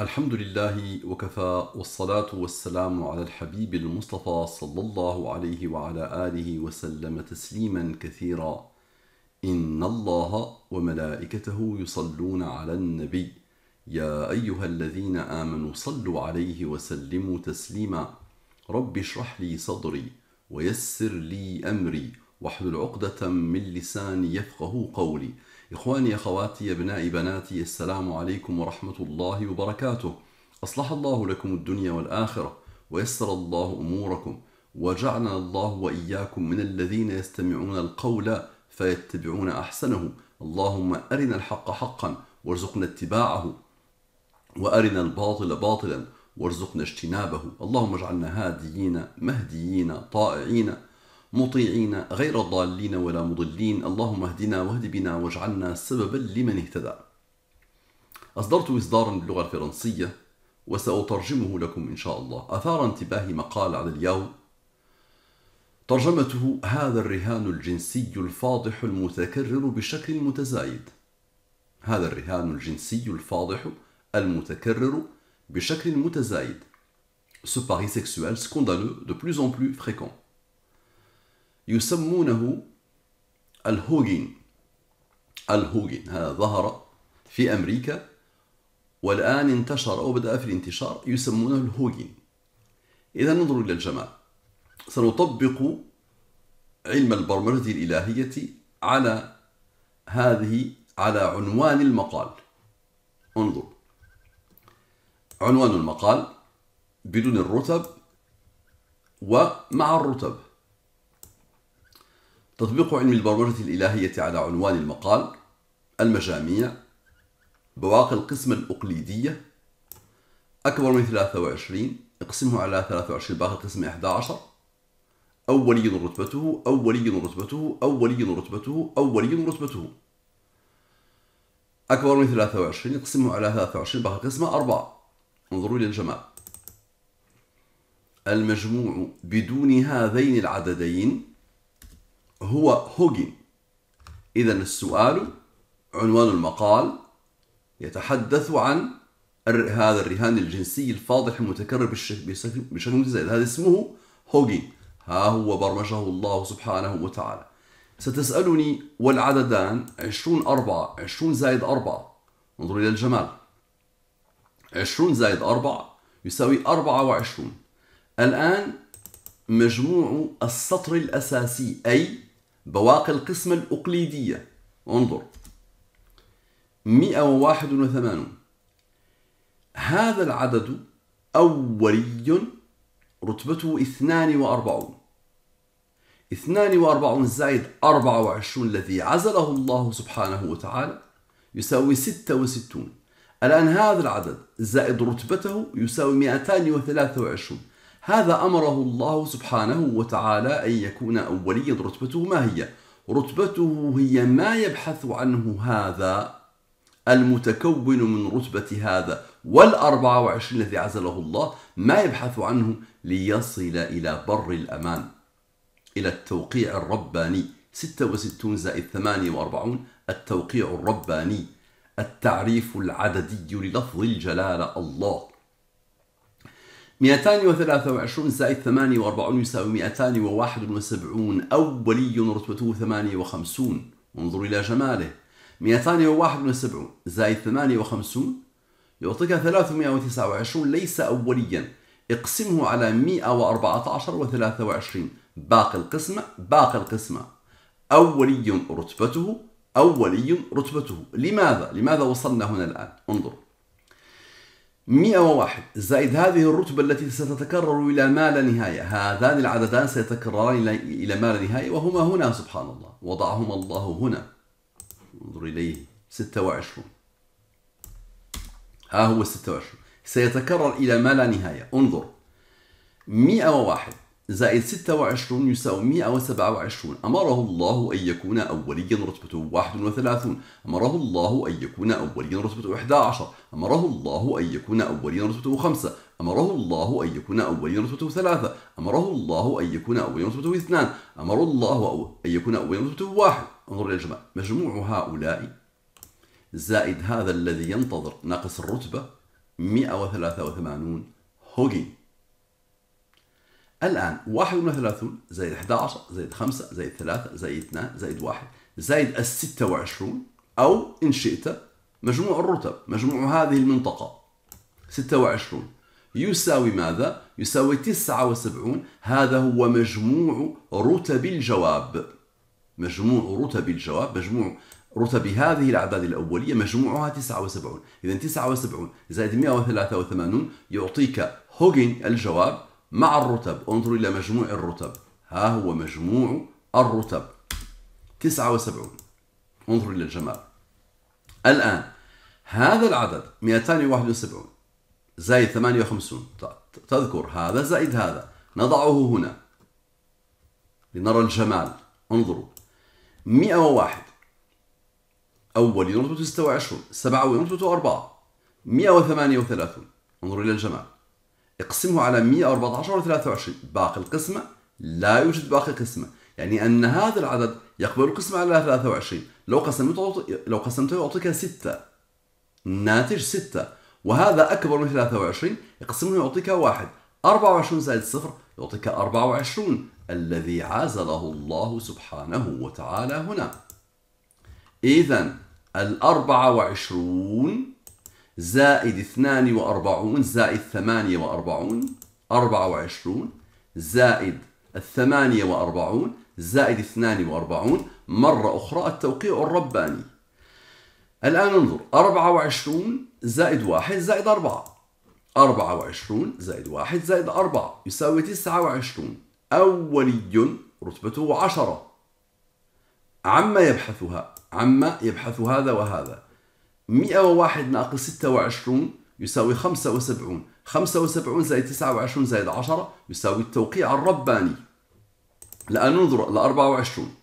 الحمد لله وكفى والصلاة والسلام على الحبيب المصطفى صلى الله عليه وعلى آله وسلم تسليما كثيرا إن الله وملائكته يصلون على النبي يا أيها الذين آمنوا صلوا عليه وسلموا تسليما رب اشرح لي صدري ويسر لي أمري واحلل عقدة من لساني يفقه قولي إخواني أخواتي أبنائي بناتي السلام عليكم ورحمة الله وبركاته أصلح الله لكم الدنيا والآخرة ويسر الله أموركم وجعلنا الله وإياكم من الذين يستمعون القول فيتبعون أحسنه اللهم أرنا الحق حقا وارزقنا اتباعه وأرنا الباطل باطلا وارزقنا اجتنابه اللهم اجعلنا هاديين مهديين طائعين مطيعين غير ضالين ولا مضلين اللهم اهدنا واهد بنا واجعلنا سببا لمن اهتدى أصدرت إصدارا باللغة الفرنسية وسأترجمه لكم إن شاء الله أثار انتباهي مقال على اليوم ترجمته هذا الرهان الجنسي الفاضح المتكرر بشكل متزايد هذا الرهان الجنسي الفاضح المتكرر بشكل متزايد Ce pari sexuel scandaleux de plus en plus fréquent. يسمونه الهوجين الهوجين هذا ظهر في أمريكا والآن انتشر أو بدأ في الانتشار يسمونه الهوجين إذا ننظر إلى الجمال سنطبق علم البرمجة الإلهية على هذه على عنوان المقال انظر عنوان المقال بدون الرتب ومع الرتب تطبيق علم البرمجة الإلهية على عنوان المقال المجاميع بواقي القسمة الأقليدية أكبر من 23 اقسمه على 23 باقي القسمة 11 أولي رتبته أولي رتبته أولي رتبته أولي رتبته أكبر من 23 اقسمه على 23 باقي القسمة 4 انظروا إلى الجمال المجموع بدون هذين العددين هو هوجن إذا السؤال عنوان المقال يتحدث عن هذا الرهان الجنسي الفاضح المتكرر بشكل متزايد هذا اسمه هوجين ها هو برمجه الله سبحانه وتعالى ستسألني والعددان 20 4 20 زائد 4 انظر إلى الجمال 20 زائد 4 يساوي 24 الآن مجموع السطر الأساسي أي بواقي القسمة الأقليدية انظر 181 هذا العدد أولي رتبته 42 42 زائد 24 الذي عزله الله سبحانه وتعالى يساوي 66 الآن هذا العدد زائد رتبته يساوي 223 هذا أمره الله سبحانه وتعالى أن يكون أوليا رتبته ما هي؟ رتبته هي ما يبحث عنه هذا المتكون من رتبة هذا والأربعة وعشرين الذي عزله الله ما يبحث عنه ليصل إلى بر الأمان إلى التوقيع الرباني 66 زائد 48 التوقيع الرباني التعريف العددي للفظ الجلالة الله 223 زائد 48 يساوي 271 أولي رتبته 58 انظر إلى جماله 271 زائد 58 يعطيك 329 ليس أوليا اقسمه على 114 و23 باقي القسمة باقي القسمة أولي رتبته أولي رتبته لماذا؟ لماذا وصلنا هنا الآن؟ انظر 101 زائد هذه الرتبة التي ستتكرر إلى ما لا نهاية هذان العددان سيتكرران إلى ما لا نهاية وهما هنا سبحان الله وضعهما الله هنا انظر إليه 26 ها هو 26 سيتكرر إلى ما لا نهاية انظر 101 زائد 26 يساوي 127 أمره الله أن يكون أوليا رتبته 31 أمره الله أن يكون أوليا رتبته 11 أمره الله أن يكون أوليا رتبته 5 أمره الله أن يكون أوليا رتبته 3 أمره الله أن يكون أوليا رتبته 2 أمر الله أن يكون أوليا رتبته 1 انظر يا جماعة مجموع هؤلاء زائد هذا الذي ينتظر ناقص الرتبة 183 هوجين الآن 31 زائد 11 زائد 5 زائد 3 زائد 2 زائد 1 زائد 26 أو إن شئت مجموع الرتب مجموع هذه المنطقة 26 يساوي ماذا؟ يساوي 79 هذا هو مجموع رتب الجواب مجموع رتب الجواب مجموع رتب هذه الأعداد الأولية مجموعها 79 إذا 79 زائد 183 يعطيك هوجن الجواب مع الرتب انظروا إلى مجموع الرتب ها هو مجموع الرتب 79 انظروا إلى الجمال الآن هذا العدد 271 زائد 58 تذكر هذا زائد هذا نضعه هنا لنرى الجمال انظروا 101 أول نطبة 26 سبعوي نطبة 4 138 انظروا إلى الجمال اقسمه على 114 و23 باقي القسمة لا يوجد باقي قسمة يعني أن هذا العدد يقبل القسمة على 23 لو قسمته لو قسمته يعطيك 6 الناتج 6 وهذا أكبر من 23 يقسمه يعطيك 1 24 زائد 0 يعطيك 24 الذي عازله الله سبحانه وتعالى هنا إذا ال 24 زائد 42 زائد 48 24 زائد 48 زائد 42 مرة أخرى التوقيع الرباني الآن انظر 24 زائد 1 زائد 4 24 زائد 1 زائد 4 يساوي 29 أولي رتبته 10 عما يبحثها عما يبحث هذا وهذا 101 ناقص 26 يساوي 75 75 زائد 29 زائد 10 يساوي التوقيع الرباني الآن ننظر ل 24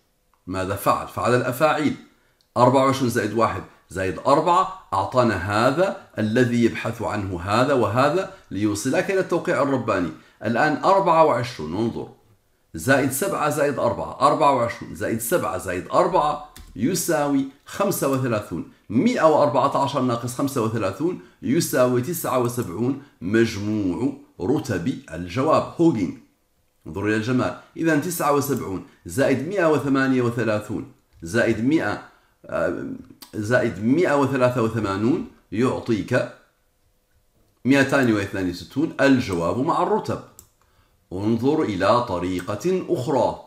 ماذا فعل؟ فعل الأفاعيل 24 زائد 1 زائد 4 أعطانا هذا الذي يبحث عنه هذا وهذا ليوصلك إلى التوقيع الرباني الآن 24 انظر زائد 7 زائد 4 24 زائد 7 زائد 4 يساوي 35 114 ناقص 35 يساوي 79 مجموع رتب الجواب هوجين انظروا إلى الجمال إذا 79 زائد 138 زائد 100 آه، زائد 183 يعطيك 262 الجواب مع الرتب انظر إلى طريقة أخرى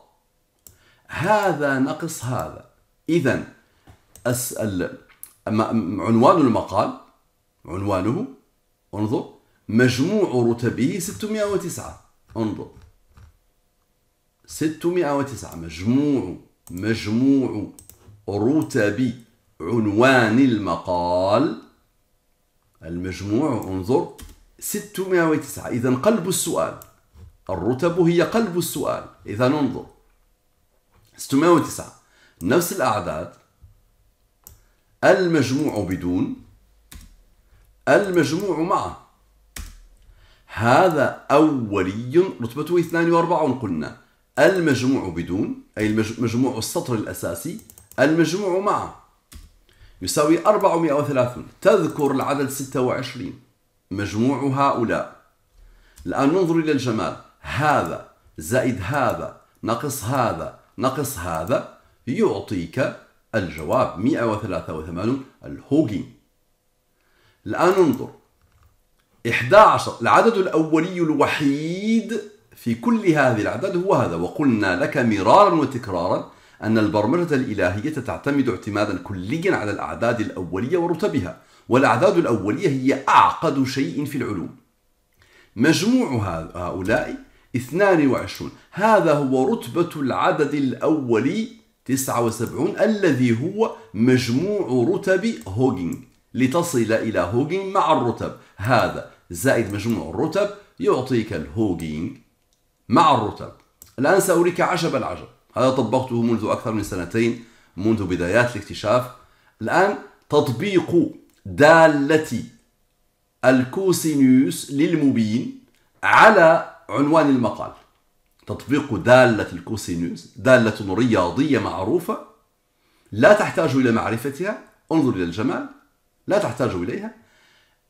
هذا نقص هذا إذا عنوان المقال عنوانه انظر مجموع رتبه 609 انظر 609 مجموع مجموع رتب عنوان المقال المجموع انظر 609 إذا قلب السؤال الرتب هي قلب السؤال إذا انظر 609 نفس الأعداد المجموع بدون المجموع مع هذا أولي رتبته 42 قلنا المجموع بدون أي المجموع السطر الأساسي المجموع مع يساوي 430 تذكر العدد 26 مجموع هؤلاء الآن ننظر إلى الجمال هذا زائد هذا ناقص هذا ناقص هذا يعطيك الجواب 183 الهوغين الآن انظر 11 العدد الأولي الوحيد في كل هذه الأعداد هو هذا وقلنا لك مرارا وتكرارا أن البرمجة الإلهية تعتمد اعتمادا كليا على الأعداد الأولية ورتبها والأعداد الأولية هي أعقد شيء في العلوم مجموع هؤلاء 22 هذا هو رتبة العدد الأولي 79 الذي هو مجموع رتب هوجنج لتصل إلى هوجنج مع الرتب هذا زائد مجموع الرتب يعطيك الهوجنج مع الرتب الآن سأريك عجب العجب هذا طبقته منذ أكثر من سنتين منذ بدايات الاكتشاف الآن تطبيق دالة الكوسينيوس للمبين على عنوان المقال تطبيق دالة الكوسينوس دالة رياضية معروفة لا تحتاج إلى معرفتها انظر إلى الجمال لا تحتاج إليها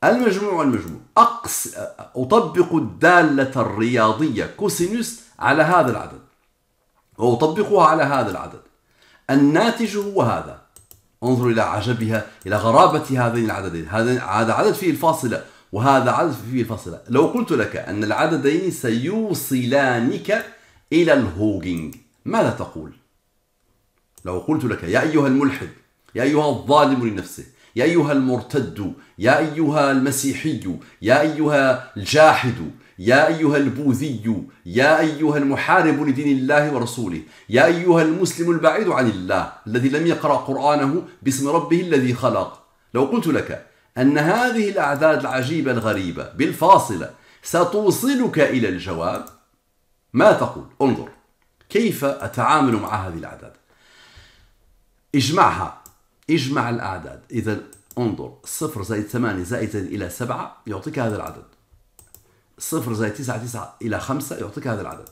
المجموع والمجموع أقس أطبق الدالة الرياضية كوسينوس على هذا العدد وأطبقها على هذا العدد الناتج هو هذا انظر إلى عجبها إلى غرابة هذين العددين هذا عدد فيه الفاصلة وهذا عدد فيه فصلة لو قلت لك أن العددين سيوصلانك إلى الهوغينج ماذا تقول؟ لو قلت لك يا أيها الملحد يا أيها الظالم لنفسه يا أيها المرتد يا أيها المسيحي يا أيها الجاحد يا أيها البوذي يا أيها المحارب لدين الله ورسوله يا أيها المسلم البعيد عن الله الذي لم يقرأ قرآنه باسم ربه الذي خلق لو قلت لك أن هذه الأعداد العجيبة الغريبة بالفاصلة ستوصلك إلى الجواب ما تقول انظر كيف أتعامل مع هذه الأعداد اجمعها اجمع الأعداد إذا انظر صفر زائد ثمانية زائد إلى سبعة يعطيك هذا العدد صفر زائد تسعة تسعة إلى خمسة يعطيك هذا العدد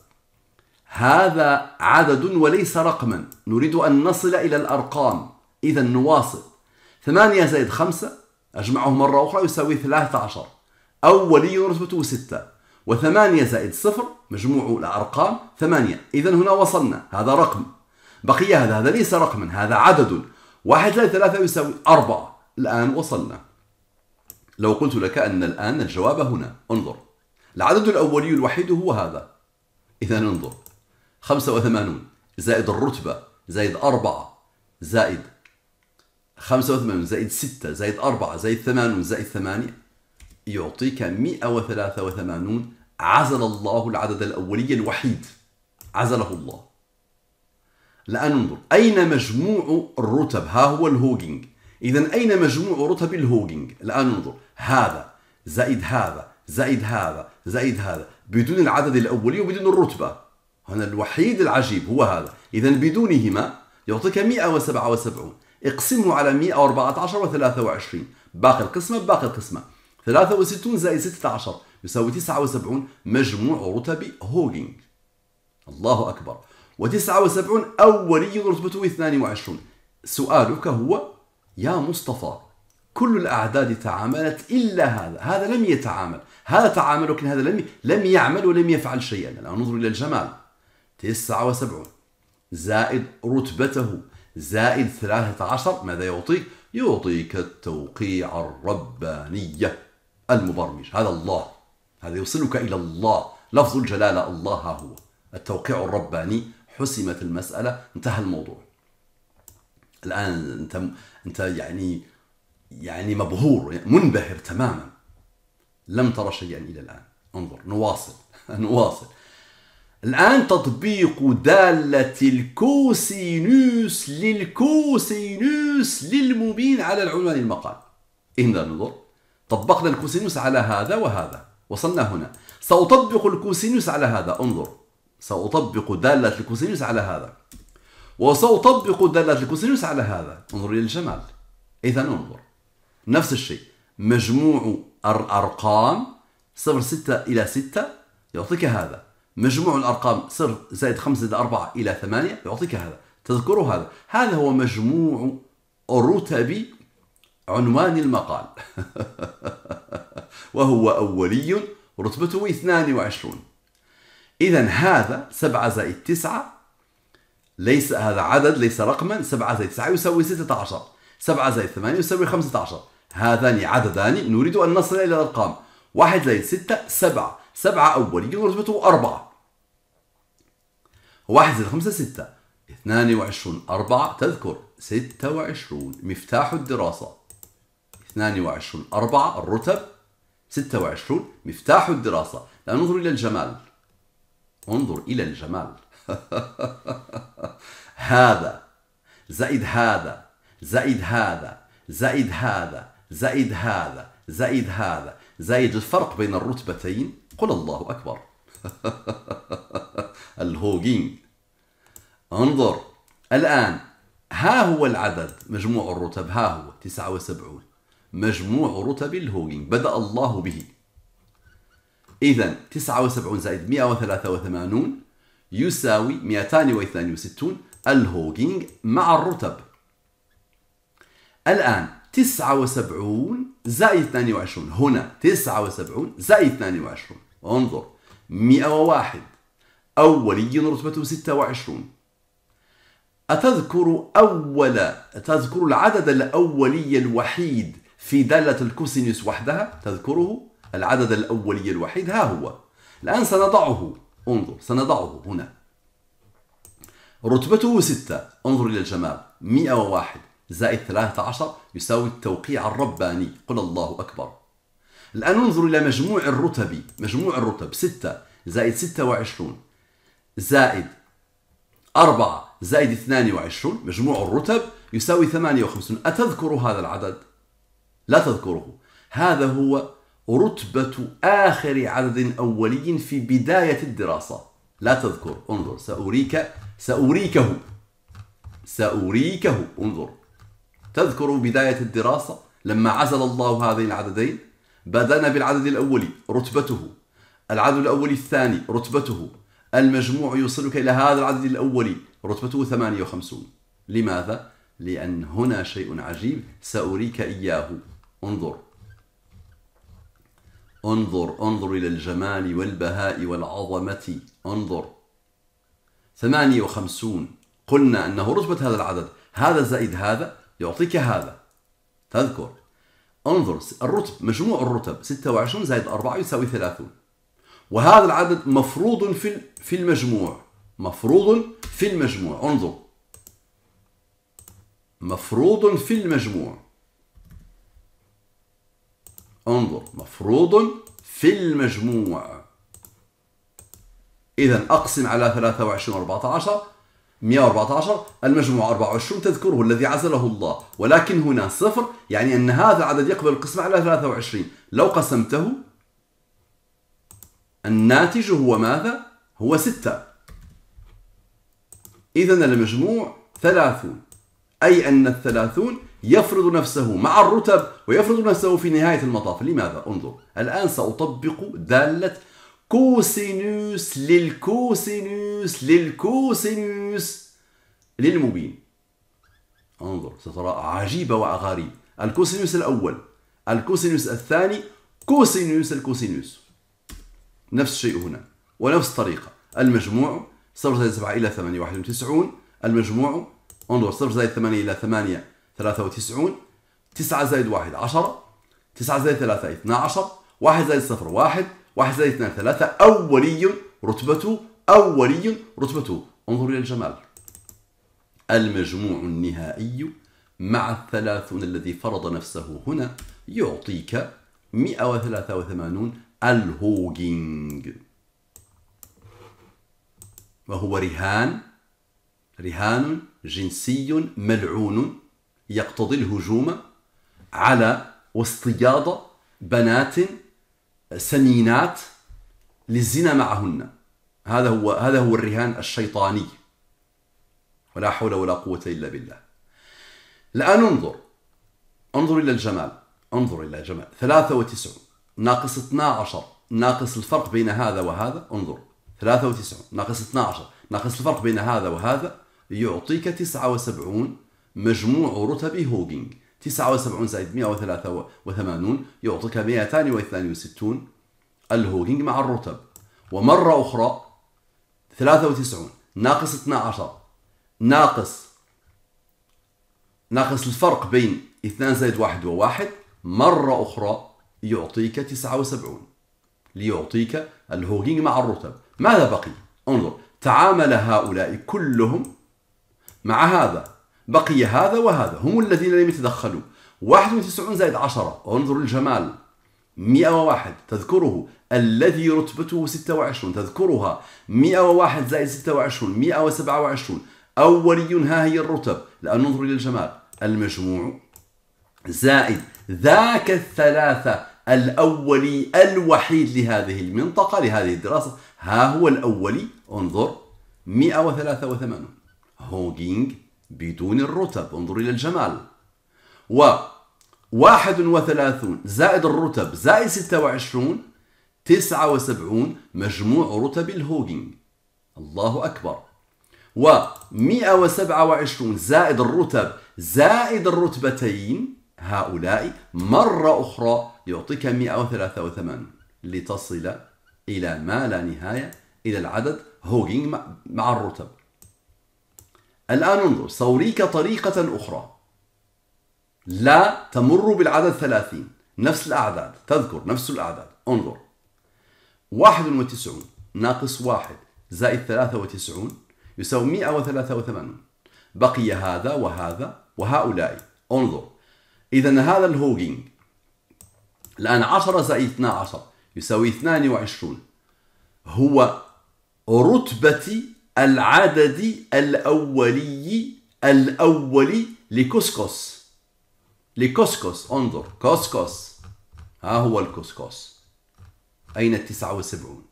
هذا عدد وليس رقما نريد أن نصل إلى الأرقام إذا نواصل ثمانية زائد خمسة أجمعه مرة أخرى يساوي 13 أولي رتبته 6 و8 زائد 0 مجموع الأرقام 8 إذا هنا وصلنا هذا رقم بقي هذا هذا ليس رقما هذا عدد 1 زائد 3 يساوي 4 الآن وصلنا لو قلت لك أن الآن الجواب هنا انظر العدد الأولي الوحيد هو هذا إذا انظر 85 زائد الرتبة زائد 4 زائد 85 زائد 6 زائد 4 زائد 8 زائد 8 يعطيك 183 عزل الله العدد الأولي الوحيد عزله الله الآن انظر أين مجموع الرتب ها هو الهوجينج إذا أين مجموع رتب الهوجينج الآن انظر هذا زائد هذا زائد هذا زائد هذا بدون العدد الأولي وبدون الرتبة هنا الوحيد العجيب هو هذا إذا بدونهما يعطيك 177 اقسمه على 114 و23 باقي القسمة باقي القسمة 63 زائد 16 يساوي 79 مجموع رتب هوغينغ الله أكبر و79 أولي رتبته 22 سؤالك هو يا مصطفى كل الأعداد تعاملت إلا هذا هذا لم يتعامل هذا تعامل ولكن هذا لم لم يعمل ولم يفعل شيئا الآن انظر إلى الجمال 79 زائد رتبته زائد 13 ماذا يعطيك؟ يعطيك التوقيع الربانية المبرمج هذا الله هذا يوصلك إلى الله لفظ الجلالة الله هو التوقيع الرباني حسمت المسألة انتهى الموضوع الآن أنت أنت يعني يعني مبهور منبهر تماما لم ترى شيئا إلى الآن انظر نواصل نواصل الآن تطبيق دالة الكوسينوس للكوسينوس للمبين على العنوان المقال إذا انظر طبقنا الكوسينوس على هذا وهذا وصلنا هنا سأطبق الكوسينوس على هذا انظر سأطبق دالة الكوسينوس على هذا وسأطبق دالة الكوسينوس على هذا انظر إلى الجمال إذا انظر نفس الشيء مجموع الأرقام صفر 6 إلى 6 يعطيك هذا مجموع الأرقام صفر زائد خمسة زائد أربعة إلى 8 يعطيك هذا تذكروا هذا هذا هو مجموع رتب عنوان المقال وهو أولي رتبته 22 إذا هذا 7 زائد 9 ليس هذا عدد ليس رقما 7 زائد 9 يساوي 16 7 زائد 8 يساوي 15 هذان عددان نريد أن نصل إلى الأرقام 1 زائد 6 7 سبعة أولي رتبته أربعة واحد زائد خمسة ستة اثنان وعشرون أربعة تذكر ستة وعشرون مفتاح الدراسة اثنان وعشرون أربعة الرتب ستة وعشرون مفتاح الدراسة لا ننظر إلى الجمال انظر إلى الجمال هذا زائد هذا زائد هذا زائد هذا زائد هذا زائد هذا زائد الفرق بين الرتبتين قل الله أكبر الهوغين انظر الآن ها هو العدد مجموع الرتب ها هو 79 مجموع رتب الهوغين بدأ الله به إذا 79 زائد 183 يساوي 262 الهوغين مع الرتب الآن 79 زائد 22 هنا 79 زائد 22 انظر 101 أولي رتبته 26 أتذكر أول تذكر العدد الأولي الوحيد في دالة الكوسينوس وحدها تذكره العدد الأولي الوحيد ها هو الآن سنضعه انظر سنضعه هنا رتبته 6 انظر إلى الجمال 101 زائد 13 يساوي التوقيع الرباني قل الله أكبر الآن ننظر إلى مجموع الرتب مجموع الرتب 6 زائد 26 زائد 4 زائد 22 مجموع الرتب يساوي 58 أتذكر هذا العدد؟ لا تذكره هذا هو رتبة آخر عدد أولي في بداية الدراسة لا تذكر انظر سأريك سأريكه سأريكه انظر تذكر بداية الدراسة لما عزل الله هذين العددين بدأنا بالعدد الأولي رتبته العدد الأولي الثاني رتبته المجموع يوصلك إلى هذا العدد الأولي رتبته 58 لماذا؟ لأن هنا شيء عجيب سأريك إياه انظر انظر انظر إلى الجمال والبهاء والعظمة انظر 58 قلنا أنه رتبة هذا العدد هذا زائد هذا يعطيك هذا تذكر انظر الرتب مجموع الرتب 26 زائد 4 يساوي 30 وهذا العدد مفروض في في المجموع مفروض في المجموع انظر مفروض في المجموع انظر مفروض في المجموع إذا أقسم على 23 و 14 114 المجموع 24 تذكره الذي عزله الله ولكن هنا صفر يعني أن هذا العدد يقبل القسمة على 23 لو قسمته الناتج هو ماذا؟ هو 6 إذا المجموع 30 أي أن الثلاثون يفرض نفسه مع الرتب ويفرض نفسه في نهاية المطاف لماذا؟ انظر الآن سأطبق دالة كوسينوس للكوسينوس للكوسينوس للمبين انظر سترى عجيبة وغريب الكوسينوس الأول الكوسينوس الثاني كوسينوس الكوسينوس نفس الشيء هنا ونفس الطريقة المجموع 0 زائد 7 إلى 8 91 المجموع انظر 0 زائد 8 إلى 8 93 9 زائد 1 10 9 زائد 3 12 1 زائد 0 1 واحد زائد اثنان ثلاثة أولي رتبته أولي رتبته انظر إلى الجمال المجموع النهائي مع الثلاثون الذي فرض نفسه هنا يعطيك 183 الهوغينغ وهو رهان رهان جنسي ملعون يقتضي الهجوم على واصطياد بنات سمينات للزنا معهن هذا هو هذا هو الرهان الشيطاني ولا حول ولا قوة إلا بالله الآن انظر انظر إلى الجمال انظر إلى الجمال 93 ناقص 12 ناقص الفرق بين هذا وهذا انظر 93 ناقص 12 ناقص الفرق بين هذا وهذا يعطيك 79 مجموع رتب هوكينج 79 زائد 183 يعطيك 262 الهوكينج مع الرتب ومرة أخرى 93 ناقص 12 ناقص ناقص الفرق بين 2 زائد 1 و1 مرة أخرى يعطيك 79 ليعطيك الهوكينج مع الرتب ماذا بقي؟ انظر تعامل هؤلاء كلهم مع هذا بقي هذا وهذا هم الذين لم يتدخلوا 91 زائد 10 انظر الجمال 101 تذكره الذي رتبته 26 تذكرها 101 زائد 26 127 أولي ها هي الرتب لأن ننظر إلى الجمال المجموع زائد ذاك الثلاثة الأولي الوحيد لهذه المنطقة لهذه الدراسة ها هو الأولي انظر 183 هوغينغ بدون الرتب انظر إلى الجمال و 31 زائد الرتب زائد 26 79 مجموع رتب الهوغينغ الله أكبر و 127 زائد الرتب زائد الرتبتين هؤلاء مرة أخرى يعطيك 183 لتصل إلى ما لا نهاية إلى العدد هوغينغ مع الرتب الآن انظر سأوريك طريقة أخرى لا تمر بالعدد 30 نفس الأعداد تذكر نفس الأعداد انظر 91 ناقص 1 زائد 93 يساوي 183 بقي هذا وهذا وهؤلاء انظر إذا هذا الهوجينج الآن 10 زائد 12 يساوي 22 هو رتبة العدد الأولي الأولي لكسكس لكسكس انظر كسكس ها هو الكسكس أين التسعة وسبعون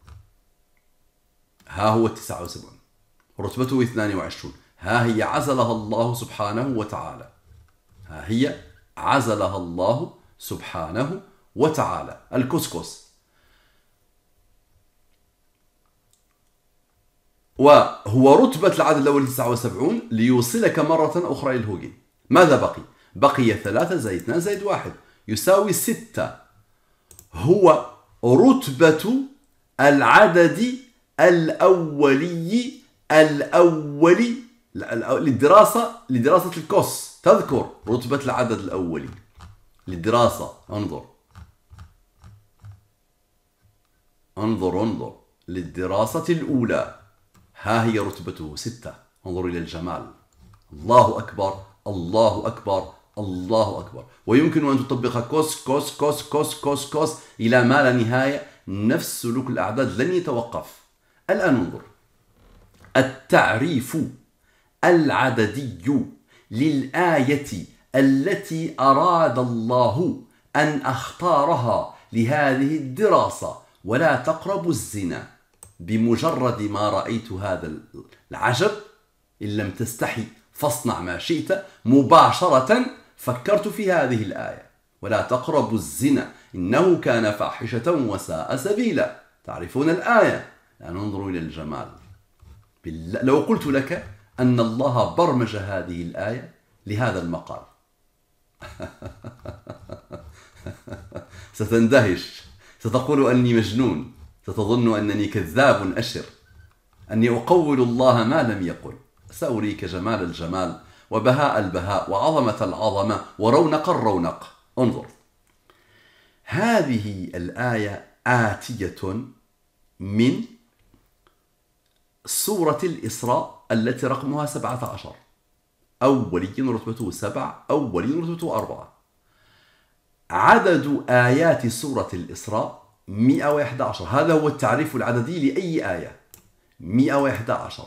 ها هو التسعة وسبعون رتبته 22 ها هي عزلها الله سبحانه وتعالى ها هي عزلها الله سبحانه وتعالى الكسكس وهو رتبة العدد الأول 79 ليوصلك مرة أخرى إلى الهوجن ماذا بقي؟ بقي بقي 3 زائد 2 زائد 1 يساوي 6 هو رتبة العدد الأولي الأولي للدراسة لدراسة الكوس تذكر رتبة العدد الأولي للدراسة انظر انظر انظر للدراسة الأولى ها هي رتبته ستة انظروا إلى الجمال الله أكبر الله أكبر الله أكبر ويمكن أن تطبق كوس كوس كوس كوس كوس كوس إلى ما لا نهاية نفس سلوك الأعداد لن يتوقف الآن انظر التعريف العددي للآية التي أراد الله أن أختارها لهذه الدراسة ولا تقربوا الزنا بمجرد ما رأيت هذا العجب إن لم تستحي فاصنع ما شئت مباشرة فكرت في هذه الآية ولا تقربوا الزنا إنه كان فاحشة وساء سبيلا تعرفون الآية لا ننظر إلى الجمال لو قلت لك أن الله برمج هذه الآية لهذا المقال ستندهش ستقول أني مجنون تتظن أنني كذاب أشر أني أقول الله ما لم يقل سأريك جمال الجمال وبهاء البهاء وعظمة العظمة ورونق الرونق انظر هذه الآية آتية من سورة الإسراء التي رقمها سبعة عشر أولي رتبته سبع أولي رتبته أربعة عدد آيات سورة الإسراء 111 هذا هو التعريف العددي لأي آية 111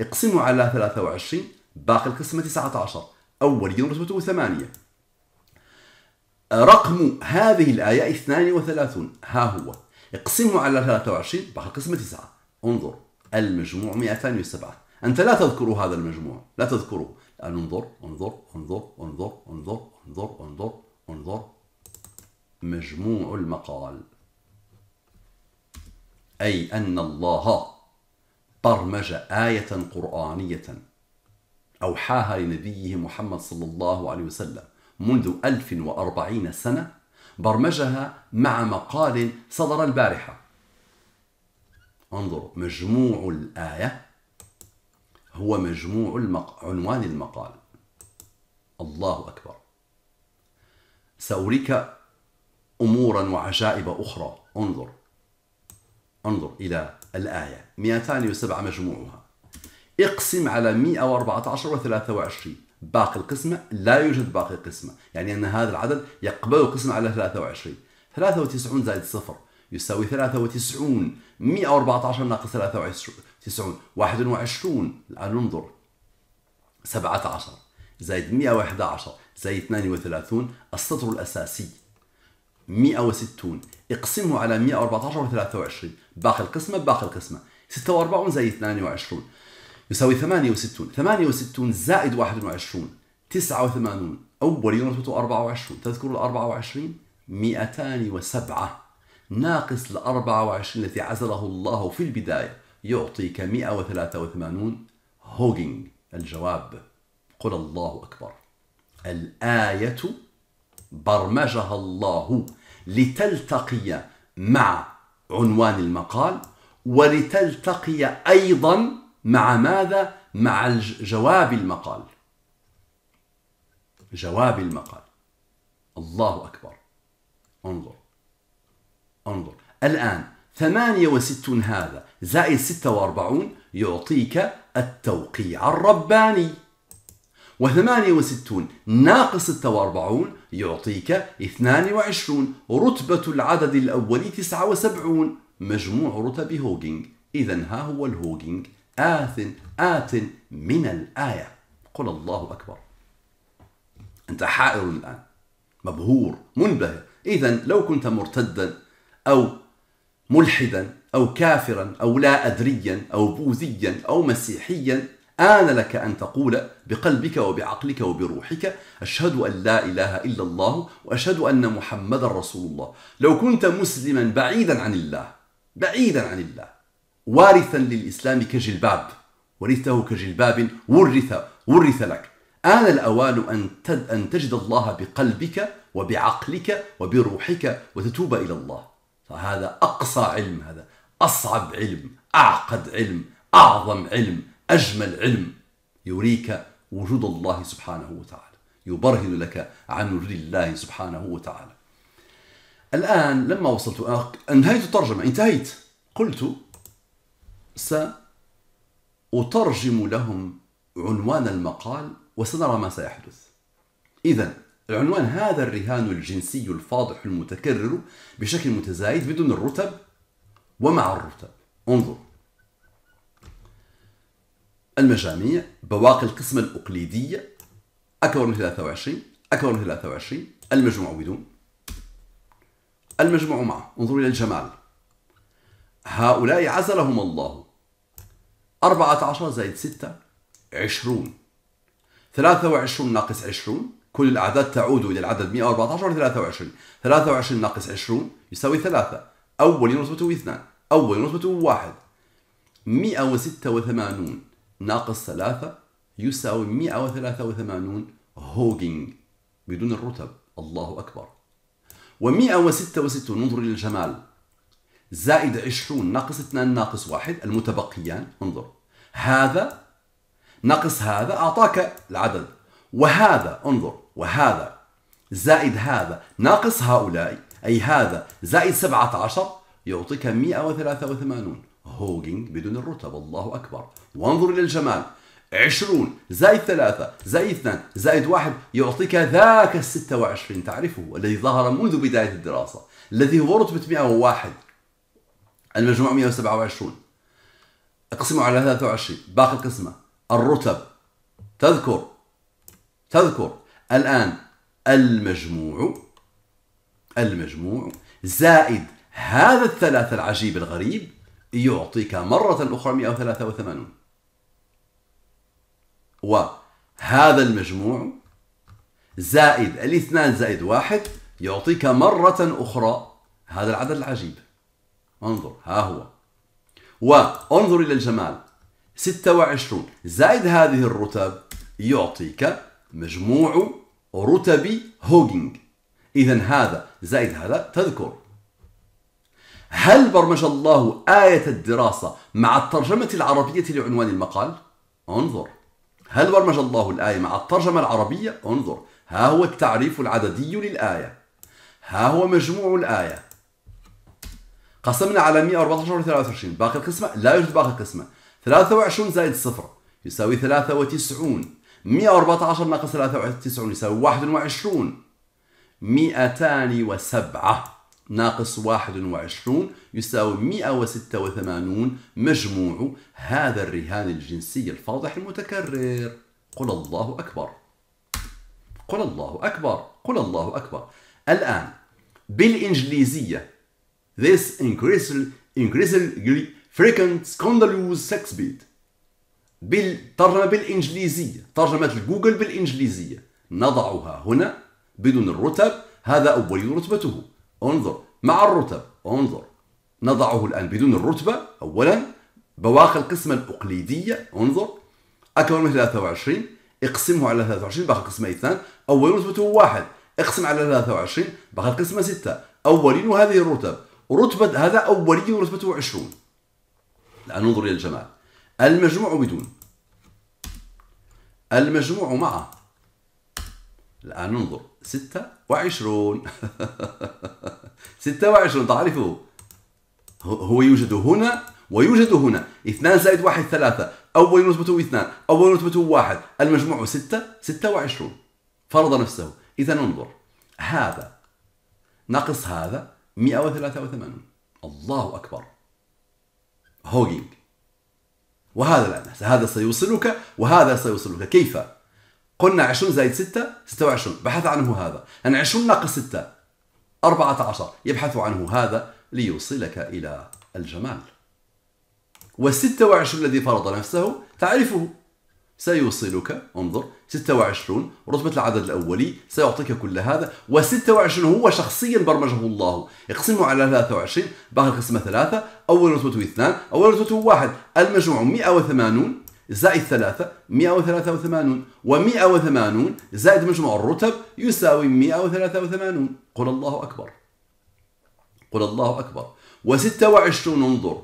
اقسموا على 23 باقي القسمة 19 أولي رتبته 8 رقم هذه الآية 32 ها هو اقسموا على 23 باقي القسمة 9 انظر المجموع 207 أنت لا تذكر هذا المجموع لا تذكره الآن انظر انظر انظر انظر انظر انظر انظر انظر مجموع المقال أي أن الله برمج آية قرآنية أوحاها لنبيه محمد صلى الله عليه وسلم منذ 1040 سنة برمجها مع مقال صدر البارحة انظروا مجموع الآية هو مجموع المق... عنوان المقال الله أكبر سأريك أمورا وعجائب أخرى انظر انظر إلى الآية 207 مجموعها اقسم على 114 و 23 باقي القسمة لا يوجد باقي قسمة يعني أن هذا العدد يقبل قسمة على 23 93 زائد صفر يساوي 93 114 ناقص 93 21 الآن ننظر 17 زائد 111 زائد 32 السطر الأساسي 160 اقسمه على 114 و 23 باقي القسمة باقي القسمة 46 زائد 22 يساوي 68 68 زائد 21 89 أول رتبته 24 تذكر ال 24 207 ناقص ال 24 التي عزله الله في البداية يعطيك 183 هوجينج الجواب قل الله أكبر الآية برمجها الله لتلتقي مع عنوان المقال ولتلتقي أيضا مع ماذا؟ مع جواب المقال جواب المقال الله أكبر انظر انظر الآن 68 هذا زائد 46 يعطيك التوقيع الرباني و68 ناقص 46 40 يعطيك 22 رتبة العدد الأول 79 مجموع رتب هوجينج إذا ها هو الهوجينج آت آت من الآية قل الله أكبر أنت حائر الآن مبهور منبهر إذا لو كنت مرتدا أو ملحدا أو كافرا أو لا أدريا أو بوذيا أو مسيحيا آن لك أن تقول بقلبك وبعقلك وبروحك أشهد أن لا إله إلا الله وأشهد أن محمدا رسول الله لو كنت مسلما بعيدا عن الله بعيدا عن الله وارثا للإسلام كجلباب ورثه كجلباب ورث ورث لك آن الأوان أن أن تجد الله بقلبك وبعقلك وبروحك وتتوب إلى الله فهذا أقصى علم هذا أصعب علم أعقد علم أعظم علم أجمل علم يريك وجود الله سبحانه وتعالى يبرهن لك عن وجود الله سبحانه وتعالى الآن لما وصلت أنهيت الترجمة انتهيت قلت سأترجم لهم عنوان المقال وسنرى ما سيحدث إذا العنوان هذا الرهان الجنسي الفاضح المتكرر بشكل متزايد بدون الرتب ومع الرتب انظر المجاميع بواقي القسمة الأقليدية أكبر من 23 أكبر من 23 المجموع بدون المجموع مع انظروا إلى الجمال هؤلاء عزلهم الله 14 زائد 6 20 23 ناقص 20 كل الأعداد تعود إلى العدد 114 و 23 23 ناقص 20 يساوي 3 أول نسبة 2 أول نسبة 1 186 ناقص ثلاثة يساوي 183 هوجنج بدون الرتب الله أكبر و166 انظر إلى الجمال زائد 20 ناقص 2 ناقص 1 المتبقيان انظر هذا ناقص هذا أعطاك العدد وهذا انظر وهذا زائد هذا ناقص هؤلاء أي هذا زائد 17 يعطيك 183 هوجنج بدون الرتب الله أكبر وانظر إلى الجمال 20 زائد 3 زائد 2 زائد 1 يعطيك ذاك ال 26 تعرفه الذي ظهر منذ بداية الدراسة الذي هو رتبة 101 المجموع 127 اقسمه على 23 باقي القسمة الرتب تذكر تذكر الآن المجموع المجموع زائد هذا الثلاثة العجيب الغريب يعطيك مرة أخرى 183 وهذا المجموع زائد الاثنان زائد واحد يعطيك مرة أخرى هذا العدد العجيب انظر ها هو وانظر إلى الجمال 26 زائد هذه الرتب يعطيك مجموع رتب هوجينج إذا هذا زائد هذا تذكر هل برمج الله آية الدراسة مع الترجمة العربية لعنوان المقال؟ انظر هل برمج الله الآية مع الترجمة العربية؟ انظر ها هو التعريف العددي للآية ها هو مجموع الآية قسمنا على 114 و 23 باقي القسمة لا يوجد باقي القسمة 23 زائد صفر يساوي 93 114 ناقص 93 يساوي 21 207 ناقص 21 يساوي 186 مجموع هذا الرهان الجنسي الفاضح المتكرر قل الله أكبر قل الله أكبر قل الله أكبر الآن بالإنجليزية This increasingly frequent scandalous sex beat بالترجمة بالإنجليزية ترجمة الجوجل بالإنجليزية نضعها هنا بدون الرتب هذا أول رتبته انظر مع الرتب انظر نضعه الآن بدون الرتبة أولا بواقي القسمة الأقليدية انظر أكبر من 23 اقسمه على 23 باقي القسمة اثنان أول رتبته واحد اقسم على 23 باقي القسمة ستة أولين هذه الرتب رتبة هذا أولي رتبته 20 الآن انظر إلى الجمال المجموع بدون المجموع مع الآن انظر 26 26 تعرفه هو يوجد هنا ويوجد هنا 2 زائد 1 3 أول نسبته 2 أول نسبته 1 المجموع 6 26 فرض نفسه إذا انظر هذا ناقص هذا 183 الله أكبر هوغينغ وهذا لا بأس هذا سيوصلك وهذا سيوصلك كيف؟ قلنا 20 زائد 6 26 بحث عنه هذا أن يعني 20 ناقص 6 14 يبحث عنه هذا ليوصلك إلى الجمال و26 الذي فرض نفسه تعرفه سيوصلك انظر 26 رتبة العدد الأولي سيعطيك كل هذا و26 هو شخصيا برمجه الله اقسمه على 23 باقي القسمة 3 أول رتبته 2 أول رتبته 1 المجموع 180 زائد 3 183 و180 زائد مجموع الرتب يساوي 183 قل الله أكبر قل الله أكبر و26 انظر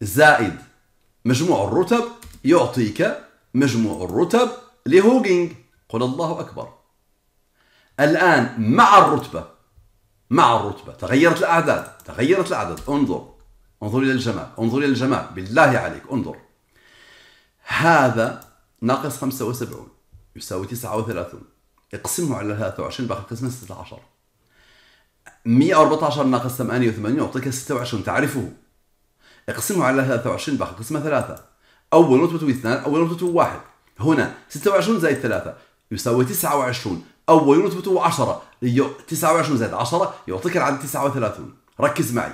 زائد مجموع الرتب يعطيك مجموع الرتب لهوغينغ قل الله أكبر الآن مع الرتبة مع الرتبة تغيرت الأعداد تغيرت الأعداد انظر انظر إلى الجمال انظر إلى الجمال بالله عليك انظر هذا ناقص 75 يساوي 39 اقسمه على 23 باخذ قسمه 16 114 ناقص 88 يعطيك 26 تعرفه اقسمه على 23 باخذ قسمه 3 اول رتبته 2 اول رتبته 1 هنا 26 زائد 3 يساوي 29 اول رتبته 10 29 زائد 10 يعطيك العدد 39 ركز معي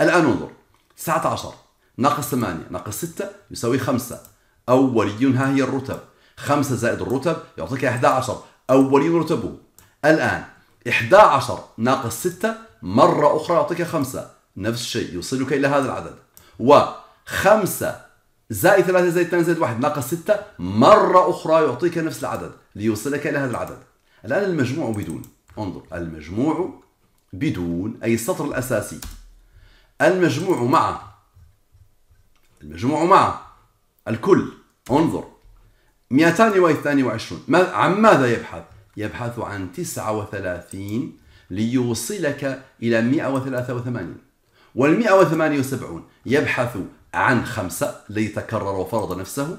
الان انظر 19 ناقص 8 ناقص 6 يساوي 5 أولي ها هي الرتب خمسة زائد الرتب يعطيك 11 أولي رتبه الآن 11 ناقص 6 مرة أخرى يعطيك 5 نفس الشيء يوصلك إلى هذا العدد و5 زائد 3 زائد 2 زائد 1 ناقص 6 مرة أخرى يعطيك نفس العدد ليوصلك إلى هذا العدد الآن المجموع بدون انظر المجموع بدون أي السطر الأساسي المجموع مع المجموع مع الكل انظر 222 عن ماذا يبحث؟ يبحث عن 39 ليوصلك إلى 183 وال 178 يبحث عن خمسة ليتكرر وفرض نفسه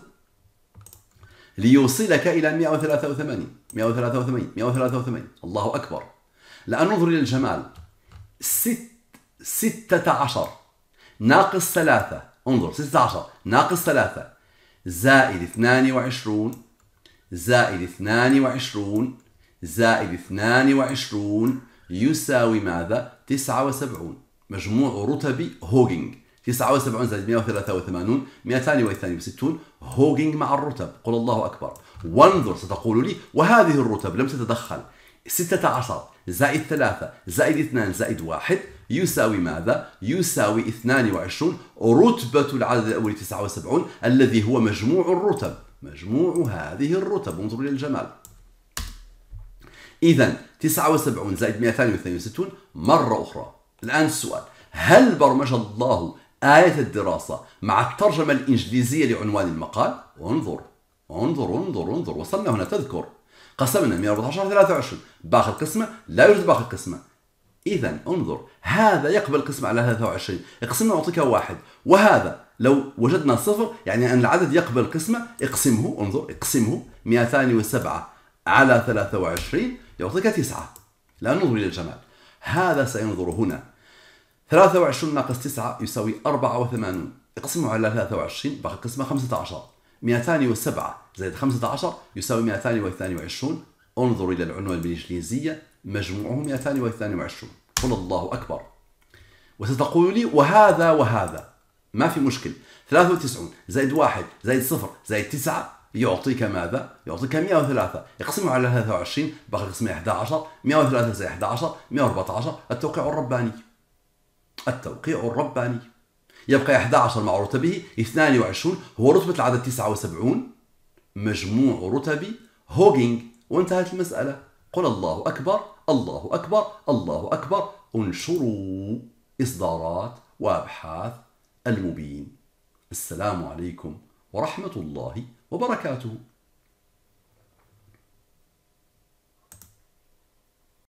ليوصلك إلى 183 183 183 الله أكبر لأن ننظر إلى الجمال ست ستة عشر ناقص ثلاثة انظر ستة عشر ناقص ثلاثة زائد 22 زائد 22 زائد 22 يساوي ماذا؟ 79 مجموع رتبي هوجنج 79 زائد 183 262 هوجنج مع الرتب قل الله أكبر وانظر ستقول لي وهذه الرتب لم تتدخل 16 زائد 3 زائد 2 زائد 1 يساوي ماذا؟ يساوي 22 رتبة العدد الأول 79 الذي هو مجموع الرتب مجموع هذه الرتب انظروا إلى الجمال إذا 79 زائد 262 مرة أخرى الآن السؤال هل برمج الله آية الدراسة مع الترجمة الإنجليزية لعنوان المقال؟ انظر انظر انظر انظر وصلنا هنا تذكر قسمنا 114 23 باقي القسمة لا يوجد باقي القسمة اذا انظر هذا يقبل قسمة على 23 اقسمه واعطيك واحد وهذا لو وجدنا صفر يعني ان العدد يقبل قسمة اقسمه انظر اقسمه 207 على 23 يعطيك 9 لا ننظر الى الجمال هذا سينظر هنا 23 ناقص 9 يساوي 84 اقسمه على 23 بقى قسمة 15 207 زائد 15 يساوي 222 انظر إلى العنوان بالإنجليزية مجموعه 222 قل الله أكبر وستقول لي وهذا وهذا ما في مشكل 93 زائد 1 زائد 0 زائد 9 يعطيك ماذا؟ يعطيك 103 اقسمه على 23 باقي قسمه 11 103 زائد 11 114 التوقيع الرباني التوقيع الرباني يبقى 11 مع رتبه 22 هو رتبة العدد 79 مجموع رتبي هوجينج وانتهت المسألة قل الله أكبر الله أكبر الله أكبر انشروا إصدارات وأبحاث المبين السلام عليكم ورحمة الله وبركاته